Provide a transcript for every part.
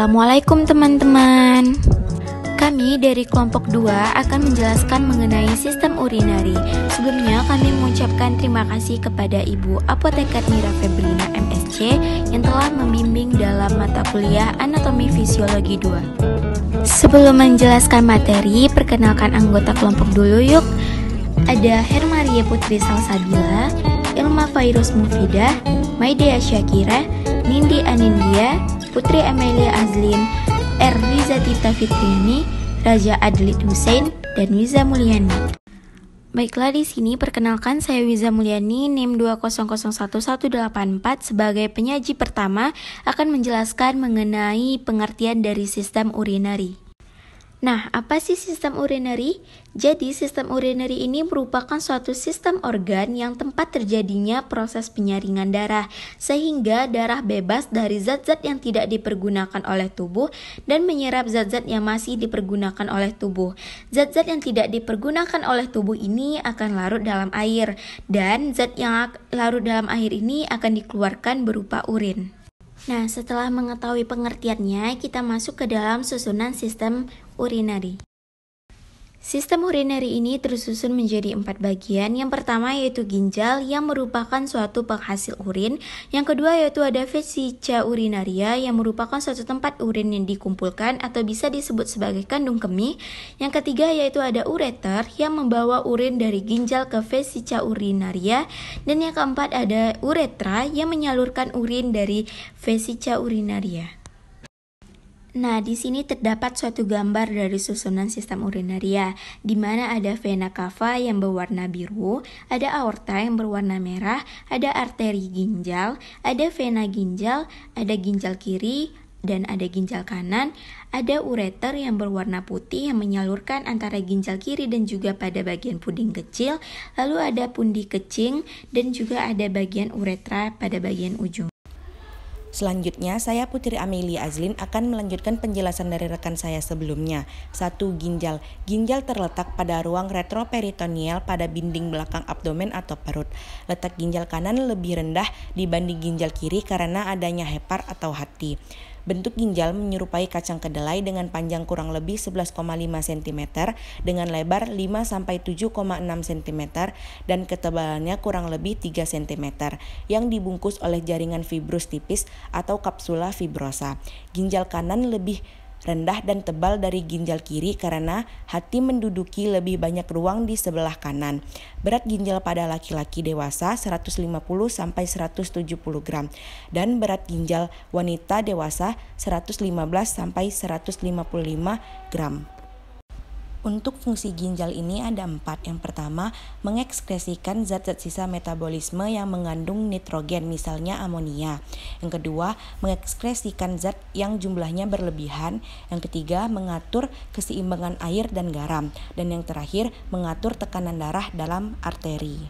Assalamualaikum teman-teman Kami dari kelompok 2 akan menjelaskan mengenai sistem urinari Sebelumnya kami mengucapkan terima kasih kepada Ibu Apoteker Mira Febrina MSC Yang telah membimbing dalam mata kuliah Anatomi Fisiologi 2 Sebelum menjelaskan materi, perkenalkan anggota kelompok dulu yuk Ada Hermaria Putri Salsabila, Ilma Fairus Mufidah, Maidea Syakira, Nindi Anindia. Putri Amelia Azlin, R. Tita Fitriani, Raja Adlit Hussein, dan Wiza Mulyani. Baiklah di sini perkenalkan saya Wiza Mulyani NIM 2001184 sebagai penyaji pertama akan menjelaskan mengenai pengertian dari sistem urinari. Nah, apa sih sistem urinary? Jadi, sistem urinary ini merupakan suatu sistem organ yang tempat terjadinya proses penyaringan darah, sehingga darah bebas dari zat-zat yang tidak dipergunakan oleh tubuh dan menyerap zat-zat yang masih dipergunakan oleh tubuh. Zat-zat yang tidak dipergunakan oleh tubuh ini akan larut dalam air, dan zat yang larut dalam air ini akan dikeluarkan berupa urin. Nah, setelah mengetahui pengertiannya, kita masuk ke dalam susunan sistem urinari. Sistem urineri ini tersusun menjadi empat bagian. Yang pertama yaitu ginjal yang merupakan suatu penghasil urin. Yang kedua yaitu ada vesica urinaria yang merupakan suatu tempat urin yang dikumpulkan atau bisa disebut sebagai kandung kemih. Yang ketiga yaitu ada ureter yang membawa urin dari ginjal ke vesica urinaria. Dan yang keempat ada uretra yang menyalurkan urin dari vesica urinaria. Nah, di sini terdapat suatu gambar dari susunan sistem urinaria, di mana ada vena cava yang berwarna biru, ada aorta yang berwarna merah, ada arteri ginjal, ada vena ginjal, ada ginjal kiri, dan ada ginjal kanan, ada ureter yang berwarna putih yang menyalurkan antara ginjal kiri dan juga pada bagian puding kecil, lalu ada pundi kecing dan juga ada bagian uretra pada bagian ujung. Selanjutnya, saya Putri Amelia Azlin akan melanjutkan penjelasan dari rekan saya sebelumnya. Satu Ginjal. Ginjal terletak pada ruang retroperitoneal pada dinding belakang abdomen atau perut. Letak ginjal kanan lebih rendah dibanding ginjal kiri karena adanya hepar atau hati. Bentuk ginjal menyerupai kacang kedelai dengan panjang kurang lebih 11,5 cm dengan lebar 5 7,6 cm dan ketebalannya kurang lebih 3 cm yang dibungkus oleh jaringan fibrus tipis atau kapsula fibrosa. Ginjal kanan lebih rendah dan tebal dari ginjal kiri karena hati menduduki lebih banyak ruang di sebelah kanan. Berat ginjal pada laki-laki dewasa 150 sampai 170 gram dan berat ginjal wanita dewasa 115 sampai 155 gram. Untuk fungsi ginjal ini ada empat. Yang pertama, mengekskresikan zat-zat sisa metabolisme yang mengandung nitrogen, misalnya amonia. Yang kedua, mengekskresikan zat yang jumlahnya berlebihan. Yang ketiga, mengatur keseimbangan air dan garam. Dan yang terakhir, mengatur tekanan darah dalam arteri.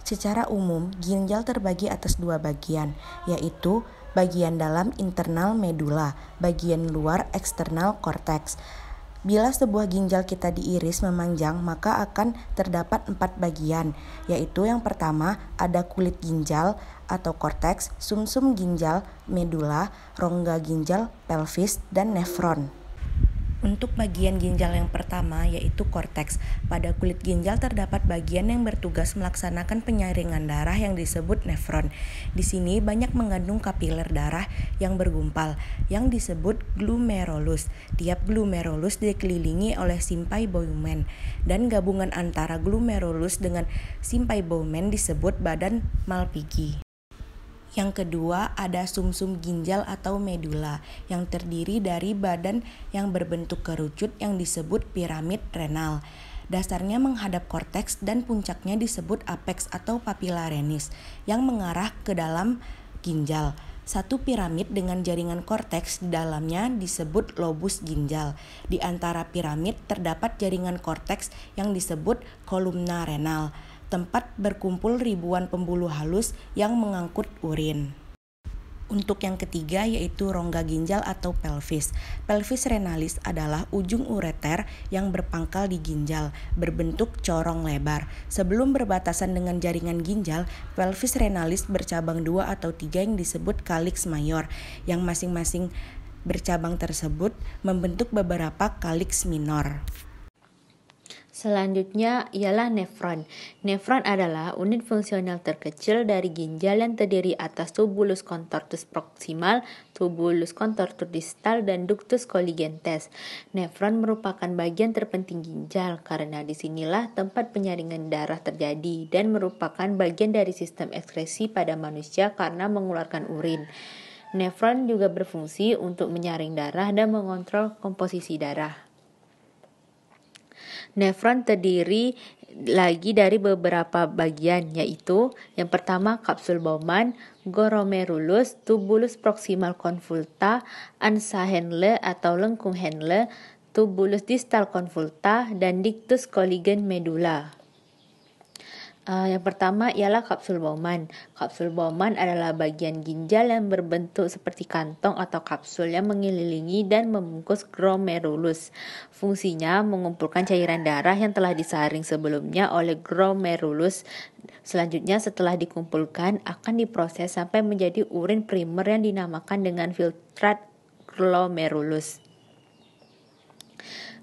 Secara umum, ginjal terbagi atas dua bagian, yaitu bagian dalam internal medula, bagian luar eksternal korteks. Bila sebuah ginjal kita diiris memanjang, maka akan terdapat empat bagian, yaitu yang pertama ada kulit ginjal atau korteks, sumsum ginjal, medula, rongga ginjal, pelvis, dan nefron. Untuk bagian ginjal yang pertama yaitu korteks, pada kulit ginjal terdapat bagian yang bertugas melaksanakan penyaringan darah yang disebut nefron. Di sini banyak mengandung kapiler darah yang bergumpal yang disebut glomerulus. Tiap glomerulus dikelilingi oleh simpai Bowman dan gabungan antara glomerulus dengan simpai Bowman disebut badan Malpighi. Yang kedua ada sumsum -sum ginjal atau medula yang terdiri dari badan yang berbentuk kerucut yang disebut piramid renal. Dasarnya menghadap korteks dan puncaknya disebut apex atau papilla renis yang mengarah ke dalam ginjal. Satu piramid dengan jaringan korteks di dalamnya disebut lobus ginjal. Di antara piramid terdapat jaringan korteks yang disebut kolumna renal tempat berkumpul ribuan pembuluh halus yang mengangkut urin. Untuk yang ketiga yaitu rongga ginjal atau pelvis. Pelvis renalis adalah ujung ureter yang berpangkal di ginjal, berbentuk corong lebar. Sebelum berbatasan dengan jaringan ginjal, pelvis renalis bercabang dua atau tiga yang disebut kalix mayor, yang masing-masing bercabang tersebut membentuk beberapa kalix minor. Selanjutnya ialah nefron. Nefron adalah unit fungsional terkecil dari ginjal yang terdiri atas tubulus contortus proximal, tubulus contortus distal, dan ductus colligentes. Nefron merupakan bagian terpenting ginjal karena disinilah tempat penyaringan darah terjadi dan merupakan bagian dari sistem ekskresi pada manusia karena mengeluarkan urin. Nefron juga berfungsi untuk menyaring darah dan mengontrol komposisi darah. Nefron terdiri lagi dari beberapa bagian yaitu yang pertama kapsul Bowman, glomerulus, tubulus proximal konvulta, ansa Henle atau lengkung Henle, tubulus distal konvulta, dan dictus colligen medulla. Uh, yang pertama ialah kapsul Bowman. Kapsul Bowman adalah bagian ginjal yang berbentuk seperti kantong atau kapsul yang mengelilingi dan membungkus glomerulus. Fungsinya mengumpulkan cairan darah yang telah disaring sebelumnya oleh glomerulus. Selanjutnya setelah dikumpulkan akan diproses sampai menjadi urin primer yang dinamakan dengan filtrat glomerulus.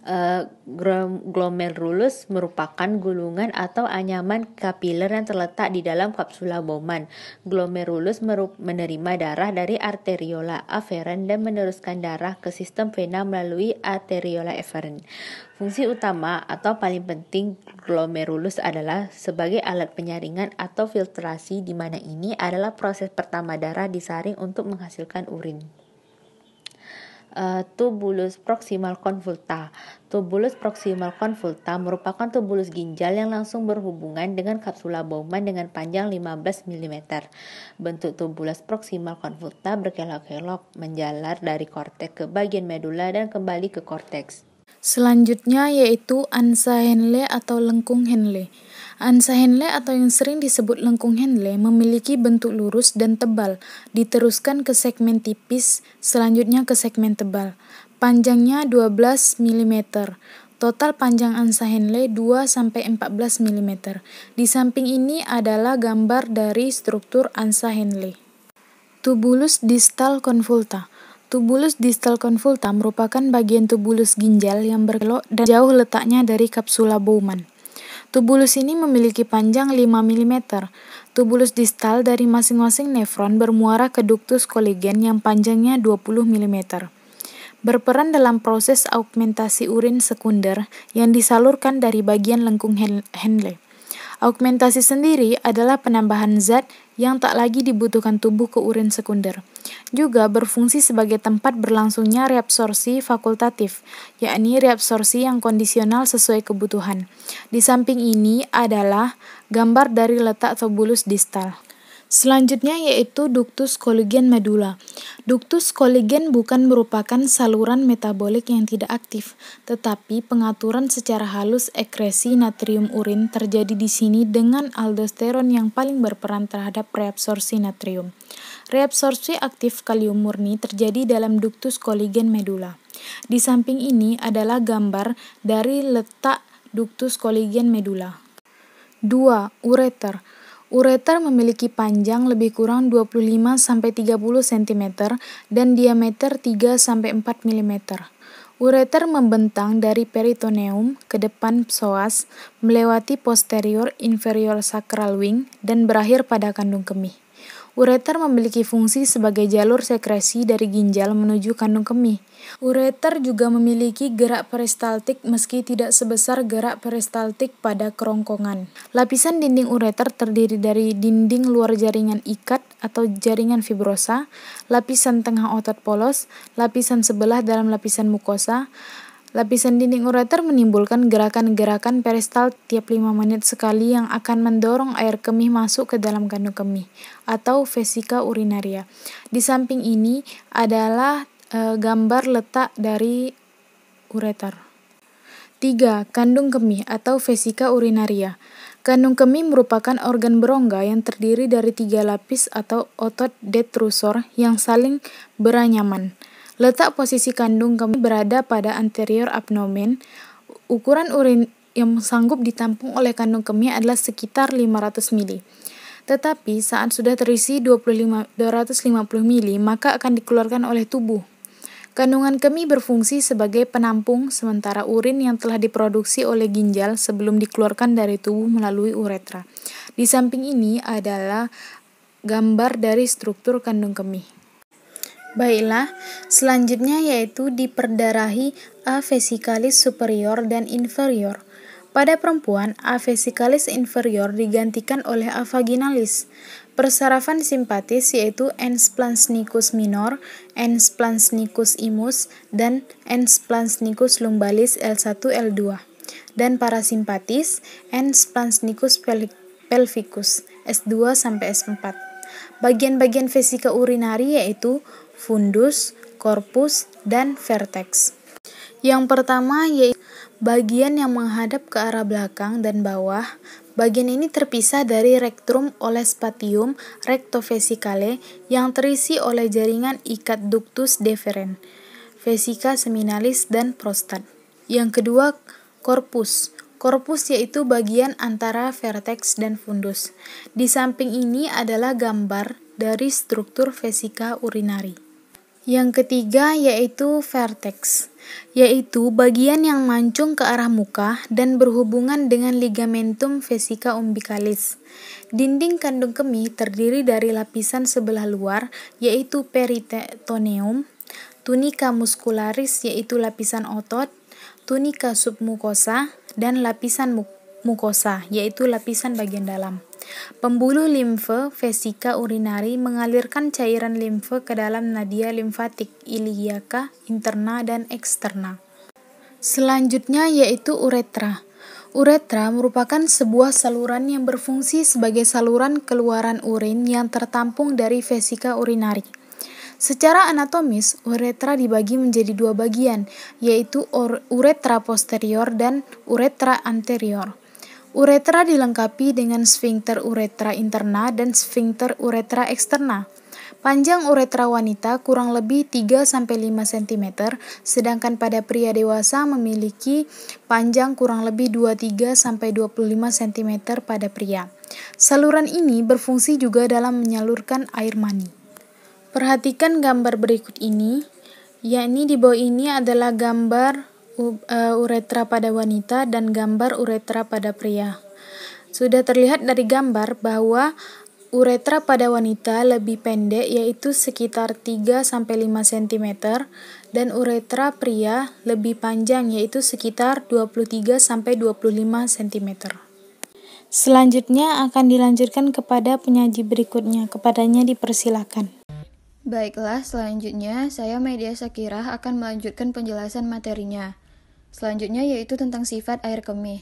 Eh, glomerulus merupakan gulungan atau anyaman kapiler yang terletak di dalam kapsula Bowman. Glomerulus menerima darah dari arteriola aferen dan meneruskan darah ke sistem vena melalui arteriola eferen. Fungsi utama atau paling penting glomerulus adalah sebagai alat penyaringan atau filtrasi di mana ini adalah proses pertama darah disaring untuk menghasilkan urin. Eh, tubulus proximal konvulta. Tubulus proximal konvulta merupakan tubulus ginjal yang langsung berhubungan dengan kapsula Bowman dengan panjang 15 mm. Bentuk tubulus proximal konvulta berkelok-kelok menjalar dari korteks ke bagian medula dan kembali ke korteks. Selanjutnya yaitu ansa henle atau lengkung henle. Ansa henle atau yang sering disebut lengkung henle memiliki bentuk lurus dan tebal, diteruskan ke segmen tipis, selanjutnya ke segmen tebal. Panjangnya 12 mm. Total panjang ansa henle 2 sampai 14 mm. Di samping ini adalah gambar dari struktur ansa henle. Tubulus distal convulta. Tubulus distal convulta merupakan bagian tubulus ginjal yang berkelok dan jauh letaknya dari kapsula Bowman. Tubulus ini memiliki panjang 5 mm. Tubulus distal dari masing-masing nefron bermuara ke duktus kolagen yang panjangnya 20 mm. Berperan dalam proses augmentasi urin sekunder yang disalurkan dari bagian lengkung Henle. Augmentasi sendiri adalah penambahan zat yang tak lagi dibutuhkan tubuh ke urin sekunder. Juga berfungsi sebagai tempat berlangsungnya reabsorsi fakultatif, yakni reabsorsi yang kondisional sesuai kebutuhan. Di samping ini adalah gambar dari letak tubulus distal. Selanjutnya yaitu ductus kolagen medula. Duktus koligen bukan merupakan saluran metabolik yang tidak aktif, tetapi pengaturan secara halus ekresi natrium urin terjadi di sini dengan aldosteron yang paling berperan terhadap reabsorpsi natrium. Reabsorpsi aktif kalium murni terjadi dalam duktus koligen medula. Di samping ini adalah gambar dari letak duktus koligen medula. 2. Ureter Ureter memiliki panjang lebih kurang 25-30 cm dan diameter 3-4 mm. Ureter membentang dari peritoneum ke depan psoas, melewati posterior inferior sacral wing, dan berakhir pada kandung kemih. Ureter memiliki fungsi sebagai jalur sekresi dari ginjal menuju kandung kemih. Ureter juga memiliki gerak peristaltik meski tidak sebesar gerak peristaltik pada kerongkongan. Lapisan dinding ureter terdiri dari dinding luar jaringan ikat atau jaringan fibrosa, lapisan tengah otot polos, lapisan sebelah dalam lapisan mukosa, Lapisan dinding ureter menimbulkan gerakan-gerakan peristal tiap 5 menit sekali yang akan mendorong air kemih masuk ke dalam kandung kemih atau vesika urinaria. Di samping ini adalah e, gambar letak dari ureter. 3. Kandung kemih atau vesika urinaria. Kandung kemih merupakan organ berongga yang terdiri dari tiga lapis atau otot detrusor yang saling beranyaman. Letak posisi kandung kami berada pada anterior abdomen. Ukuran urin yang sanggup ditampung oleh kandung kemih adalah sekitar 500 ml. Tetapi saat sudah terisi 25, 250 mili, maka akan dikeluarkan oleh tubuh. Kandungan kemih berfungsi sebagai penampung sementara urin yang telah diproduksi oleh ginjal sebelum dikeluarkan dari tubuh melalui uretra. Di samping ini adalah gambar dari struktur kandung kemih. Baiklah, selanjutnya yaitu diperdarahi A superior dan inferior. Pada perempuan, A inferior digantikan oleh avaginalis Persarafan simpatis yaitu n minor, n imus, dan n lumbalis L1, L2. Dan parasimpatis n pelvicus S2 sampai S4. Bagian-bagian vesika urinari yaitu fundus, korpus, dan vertex. Yang pertama yaitu bagian yang menghadap ke arah belakang dan bawah. Bagian ini terpisah dari rektum oleh spatium rectovesicale yang terisi oleh jaringan ikat ductus deferens, vesica seminalis dan prostat. Yang kedua, korpus. Korpus yaitu bagian antara vertex dan fundus. Di samping ini adalah gambar dari struktur vesika urinari. Yang ketiga yaitu vertex, yaitu bagian yang mancung ke arah muka dan berhubungan dengan ligamentum vesica umbicalis. Dinding kandung kemih terdiri dari lapisan sebelah luar yaitu peritoneum, tunika muscularis yaitu lapisan otot, tunika submukosa, dan lapisan muka mukosa, yaitu lapisan bagian dalam. Pembuluh limfe vesika urinari mengalirkan cairan limfe ke dalam nadia limfatik, iliaka, interna, dan eksterna. Selanjutnya yaitu uretra. Uretra merupakan sebuah saluran yang berfungsi sebagai saluran keluaran urin yang tertampung dari vesika urinari. Secara anatomis, uretra dibagi menjadi dua bagian, yaitu uretra posterior dan uretra anterior. Uretra dilengkapi dengan sphincter uretra interna dan sphincter uretra eksterna. Panjang uretra wanita kurang lebih 3-5 cm, sedangkan pada pria dewasa memiliki panjang kurang lebih 23-25 cm pada pria. Saluran ini berfungsi juga dalam menyalurkan air mani. Perhatikan gambar berikut ini, yakni di bawah ini adalah gambar Eh, uretra pada wanita dan gambar uretra pada pria. Sudah terlihat dari gambar bahwa uretra pada wanita lebih pendek yaitu sekitar 3 5 cm dan uretra pria lebih panjang yaitu sekitar 23 25 cm. Selanjutnya akan dilanjutkan kepada penyaji berikutnya. Kepadanya dipersilahkan Baiklah, selanjutnya saya Media Sakirah akan melanjutkan penjelasan materinya. Selanjutnya yaitu tentang sifat air kemih.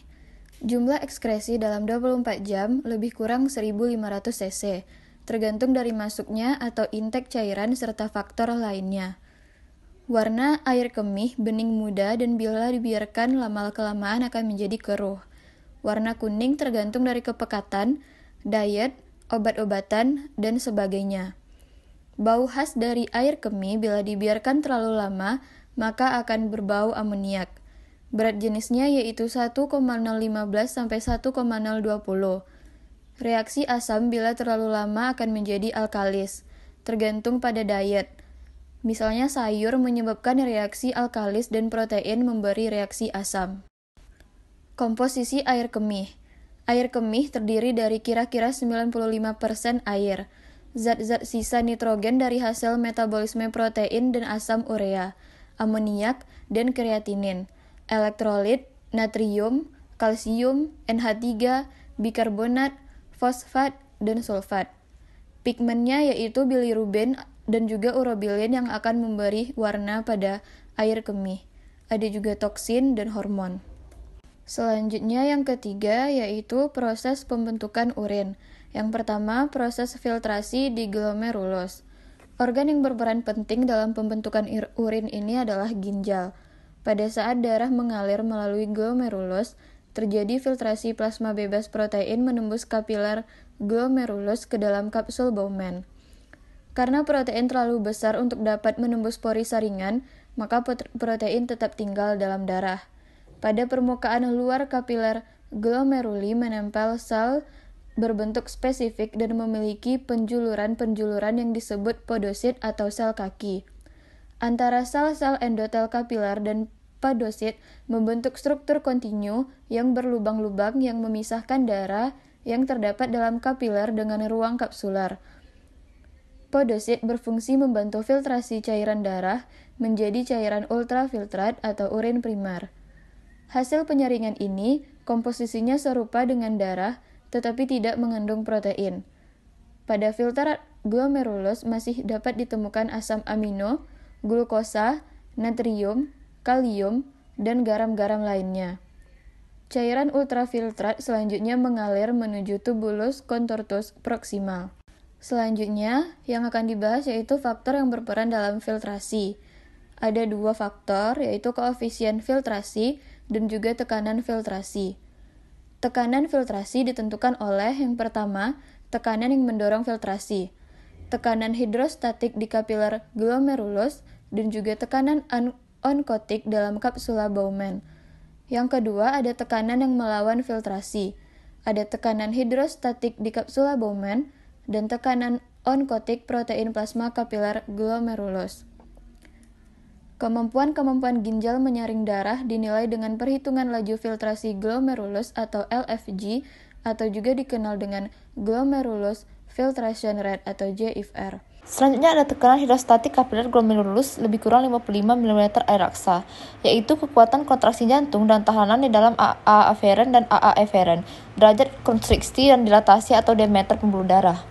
Jumlah ekskresi dalam 24 jam lebih kurang 1500 cc, tergantung dari masuknya atau intake cairan serta faktor lainnya. Warna air kemih bening muda dan bila dibiarkan lama-kelamaan akan menjadi keruh. Warna kuning tergantung dari kepekatan, diet, obat-obatan, dan sebagainya. Bau khas dari air kemih bila dibiarkan terlalu lama, maka akan berbau amoniak. Berat jenisnya yaitu 1,015 sampai 1,020. Reaksi asam bila terlalu lama akan menjadi alkalis, tergantung pada diet. Misalnya sayur menyebabkan reaksi alkalis dan protein memberi reaksi asam. Komposisi air kemih. Air kemih terdiri dari kira-kira 95% air, zat-zat sisa nitrogen dari hasil metabolisme protein dan asam urea, amoniak, dan kreatinin elektrolit, natrium, kalsium, NH3, bikarbonat, fosfat, dan sulfat. Pigmennya yaitu bilirubin dan juga urobilin yang akan memberi warna pada air kemih. Ada juga toksin dan hormon. Selanjutnya yang ketiga yaitu proses pembentukan urin. Yang pertama, proses filtrasi di glomerulus. Organ yang berperan penting dalam pembentukan urin ini adalah ginjal. Pada saat darah mengalir melalui glomerulus, terjadi filtrasi plasma bebas protein menembus kapiler glomerulus ke dalam kapsul Bowman. Karena protein terlalu besar untuk dapat menembus pori saringan, maka protein tetap tinggal dalam darah. Pada permukaan luar kapiler, glomeruli menempel sel berbentuk spesifik dan memiliki penjuluran-penjuluran yang disebut podosit atau sel kaki antara sel-sel endotel kapiler dan padosit membentuk struktur kontinu yang berlubang-lubang yang memisahkan darah yang terdapat dalam kapiler dengan ruang kapsular. Podosit berfungsi membantu filtrasi cairan darah menjadi cairan ultrafiltrat atau urin primer. Hasil penyaringan ini komposisinya serupa dengan darah tetapi tidak mengandung protein. Pada filter glomerulus masih dapat ditemukan asam amino glukosa, natrium, kalium, dan garam-garam lainnya. Cairan ultrafiltrat selanjutnya mengalir menuju tubulus contortus proximal. Selanjutnya, yang akan dibahas yaitu faktor yang berperan dalam filtrasi. Ada dua faktor, yaitu koefisien filtrasi dan juga tekanan filtrasi. Tekanan filtrasi ditentukan oleh yang pertama, tekanan yang mendorong filtrasi tekanan hidrostatik di kapiler glomerulus, dan juga tekanan onkotik dalam kapsula Bowman. Yang kedua, ada tekanan yang melawan filtrasi. Ada tekanan hidrostatik di kapsula Bowman dan tekanan onkotik protein plasma kapiler glomerulus. Kemampuan-kemampuan ginjal menyaring darah dinilai dengan perhitungan laju filtrasi glomerulus atau LFG atau juga dikenal dengan glomerulus filtration rate atau JFR. Selanjutnya ada tekanan hidrostatik kapiler glomerulus lebih kurang 55 mm air raksa, yaitu kekuatan kontraksi jantung dan tahanan di dalam AA aferen dan AA eferen, derajat konstriksi dan dilatasi atau diameter pembuluh darah.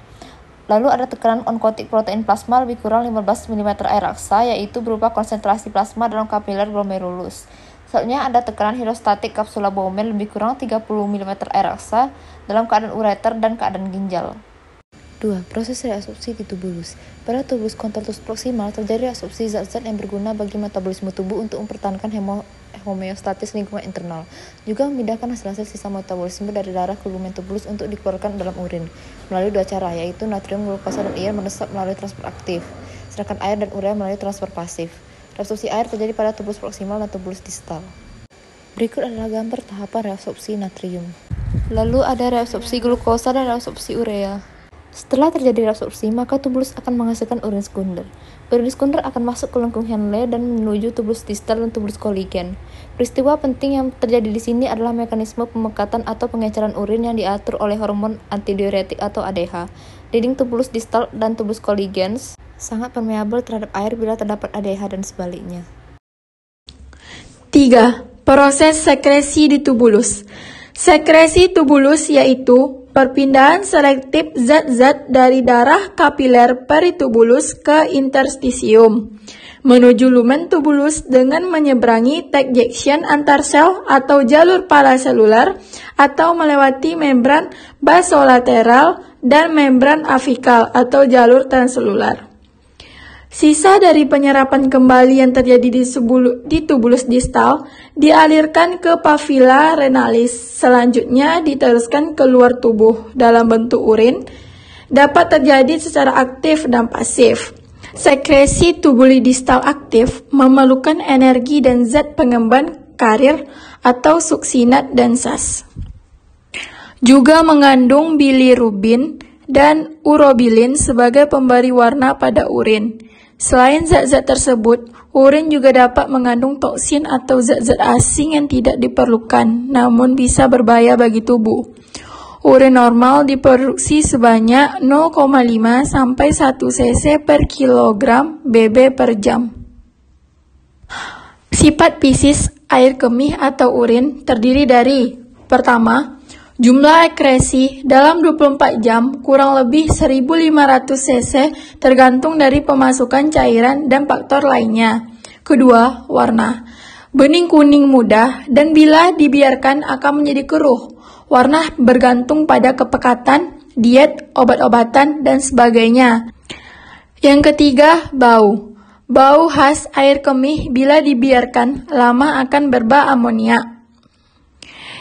Lalu ada tekanan onkotik protein plasma lebih kurang 15 mm air raksa, yaitu berupa konsentrasi plasma dalam kapiler glomerulus. Selanjutnya ada tekanan hidrostatik kapsula Bowman lebih kurang 30 mm air raksa dalam keadaan ureter dan keadaan ginjal. 2. Proses reabsorpsi di tubulus. Pada tubulus kontraktus proximal terjadi reabsorpsi zat-zat yang berguna bagi metabolisme tubuh untuk mempertahankan hemo homeostatis lingkungan internal. Juga memindahkan hasil-hasil sisa metabolisme dari darah ke lumen tubulus untuk dikeluarkan dalam urin melalui dua cara yaitu natrium glukosa dan air meresap melalui transport aktif, sedangkan air dan urea melalui transport pasif. Reabsorpsi air terjadi pada tubulus proksimal dan tubulus distal. Berikut adalah gambar tahapan reabsorpsi natrium. Lalu ada reabsorpsi glukosa dan reabsorpsi urea. Setelah terjadi resorpsi, maka tubulus akan menghasilkan urin sekunder. Urin sekunder akan masuk ke lengkung Henle dan menuju tubulus distal dan tubulus koligen. Peristiwa penting yang terjadi di sini adalah mekanisme pemekatan atau pengecaran urin yang diatur oleh hormon antidiuretik atau ADH. Dinding tubulus distal dan tubulus koligen sangat permeabel terhadap air bila terdapat ADH dan sebaliknya. 3. Proses sekresi di tubulus. Sekresi tubulus yaitu Perpindahan selektif zat-zat dari darah kapiler peritubulus ke interstisium menuju lumen tubulus dengan menyeberangi tag junction antar sel atau jalur paraseluler atau melewati membran basolateral dan membran afikal atau jalur transelular. Sisa dari penyerapan kembali yang terjadi di, subulu, di tubulus distal dialirkan ke pavila renalis, selanjutnya diteruskan keluar tubuh dalam bentuk urin, dapat terjadi secara aktif dan pasif. Sekresi tubuli distal aktif memerlukan energi dan zat pengemban karir atau suksinat dan sas. Juga mengandung bilirubin dan urobilin sebagai pemberi warna pada urin. Selain zat-zat tersebut, urin juga dapat mengandung toksin atau zat-zat asing yang tidak diperlukan, namun bisa berbahaya bagi tubuh. Urin normal diproduksi sebanyak 0,5 sampai 1 cc per kilogram BB per jam. Sifat pisis, air kemih atau urin terdiri dari Pertama, Jumlah ekresi dalam 24 jam kurang lebih 1.500 cc tergantung dari pemasukan cairan dan faktor lainnya. Kedua, warna. Bening kuning muda dan bila dibiarkan akan menjadi keruh. Warna bergantung pada kepekatan, diet, obat-obatan, dan sebagainya. Yang ketiga, bau. Bau khas air kemih bila dibiarkan lama akan berba amonia.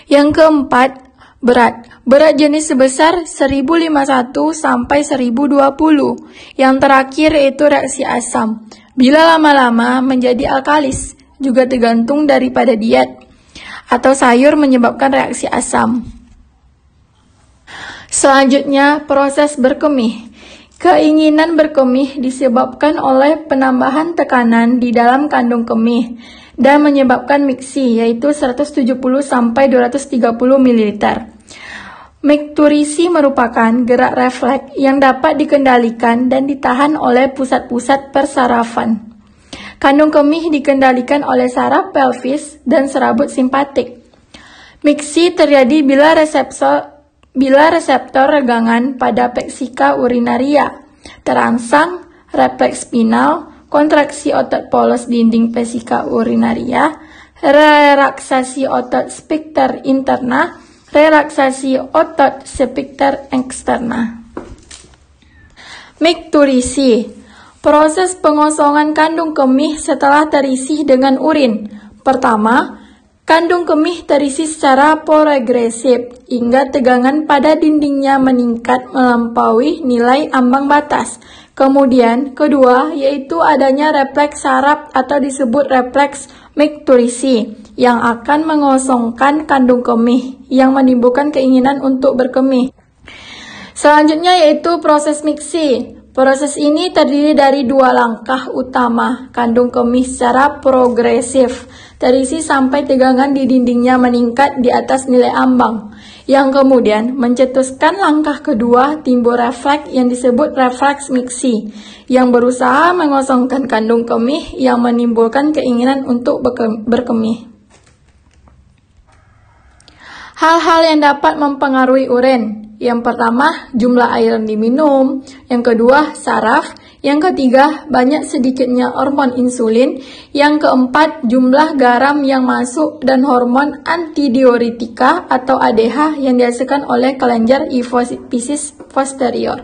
Yang keempat, Berat. Berat jenis sebesar 1051 sampai 1020. Yang terakhir yaitu reaksi asam. Bila lama-lama menjadi alkalis, juga tergantung daripada diet atau sayur menyebabkan reaksi asam. Selanjutnya, proses berkemih. Keinginan berkemih disebabkan oleh penambahan tekanan di dalam kandung kemih dan menyebabkan miksi yaitu 170 sampai 230 ml. Mekturisi merupakan gerak refleks yang dapat dikendalikan dan ditahan oleh pusat-pusat persarafan. Kandung kemih dikendalikan oleh saraf pelvis dan serabut simpatik. Miksi terjadi bila reseptor bila reseptor regangan pada peksika urinaria terangsang, refleks spinal, kontraksi otot polos dinding vesika urinaria, relaksasi otot sphincter interna, relaksasi otot sphincter eksterna. Mikturisi, Proses pengosongan kandung kemih setelah terisi dengan urin. Pertama, kandung kemih terisi secara progresif hingga tegangan pada dindingnya meningkat melampaui nilai ambang batas. Kemudian kedua yaitu adanya refleks saraf atau disebut refleks micturisi yang akan mengosongkan kandung kemih yang menimbulkan keinginan untuk berkemih. Selanjutnya yaitu proses miksi. Proses ini terdiri dari dua langkah utama kandung kemih secara progresif. Terisi sampai tegangan di dindingnya meningkat di atas nilai ambang yang kemudian mencetuskan langkah kedua timbul refleks yang disebut refleks miksi, yang berusaha mengosongkan kandung kemih yang menimbulkan keinginan untuk berkemih. Hal-hal yang dapat mempengaruhi urin. Yang pertama, jumlah air yang diminum. Yang kedua, saraf. Yang ketiga, banyak sedikitnya hormon insulin. Yang keempat, jumlah garam yang masuk dan hormon antidiuretika atau ADH yang dihasilkan oleh kelenjar hipofisis posterior.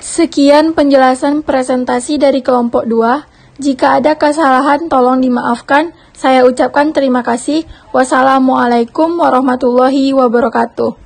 Sekian penjelasan presentasi dari kelompok 2. Jika ada kesalahan tolong dimaafkan. Saya ucapkan terima kasih. Wassalamualaikum warahmatullahi wabarakatuh.